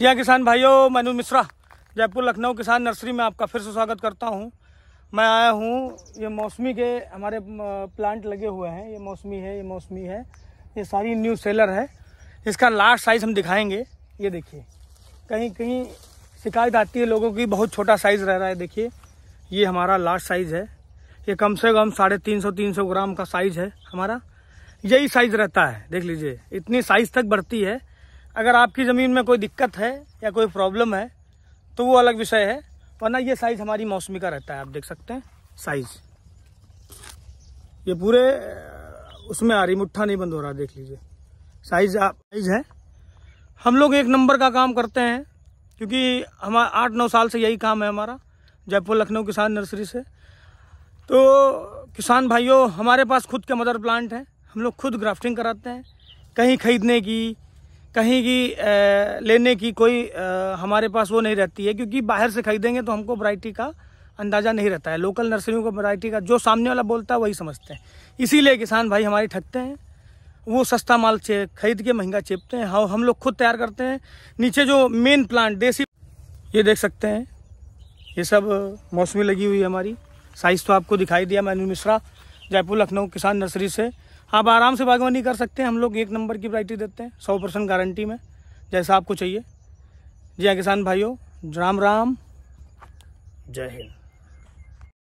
यह किसान भाइयों मनु मिश्रा जयपुर लखनऊ किसान नर्सरी में आपका फिर से स्वागत करता हूँ मैं आया हूँ ये मौसमी के हमारे प्लांट लगे हुए हैं ये मौसमी है ये मौसमी है ये सारी न्यू सेलर है इसका लास्ट साइज़ हम दिखाएंगे ये देखिए कहीं कहीं शिकायत आती है लोगों की बहुत छोटा साइज़ रह रहा है देखिए ये हमारा लास्ट साइज़ है ये कम से कम साढ़े तीन सौ तीन सौ ग्राम का साइज़ है हमारा यही साइज़ रहता है देख लीजिए इतनी साइज़ तक बढ़ती है अगर आपकी ज़मीन में कोई दिक्कत है या कोई प्रॉब्लम है तो वो अलग विषय है वरना ये साइज़ हमारी मौसमी का रहता है आप देख सकते हैं साइज़ ये पूरे उसमें आ रही मुट्ठा नहीं बंद हो रहा देख लीजिए साइज आप साइज है हम लोग एक नंबर का काम करते हैं क्योंकि हमारा आठ नौ साल से यही काम है हमारा जयपुर लखनऊ किसान नर्सरी से तो किसान भाइयों हमारे पास खुद के मदर प्लांट हैं हम लोग खुद ग्राफ्टिंग कराते हैं कहीं खरीदने की कहीं की लेने की कोई हमारे पास वो नहीं रहती है क्योंकि बाहर से खरीदेंगे तो हमको वरायटी का अंदाज़ा नहीं रहता है लोकल नर्सरियों को वरायटी का जो सामने वाला बोलता है वही समझते हैं इसीलिए किसान भाई हमारे ठगते हैं वो सस्ता माल चे खरीद के महंगा चेपते हैं हाँ हम लोग खुद तैयार करते हैं नीचे जो मेन प्लांट देसी ये देख सकते हैं ये सब मौसमी लगी हुई है हमारी साइज़ तो आपको दिखाई दिया मैं मिश्रा जयपुर लखनऊ किसान नर्सरी से आप आराम से बागवानी कर सकते हैं हम लोग एक नंबर की वरायटी देते हैं सौ परसेंट गारंटी में जैसा आपको चाहिए जी हाँ किसान भाइयों राम राम जय हिंद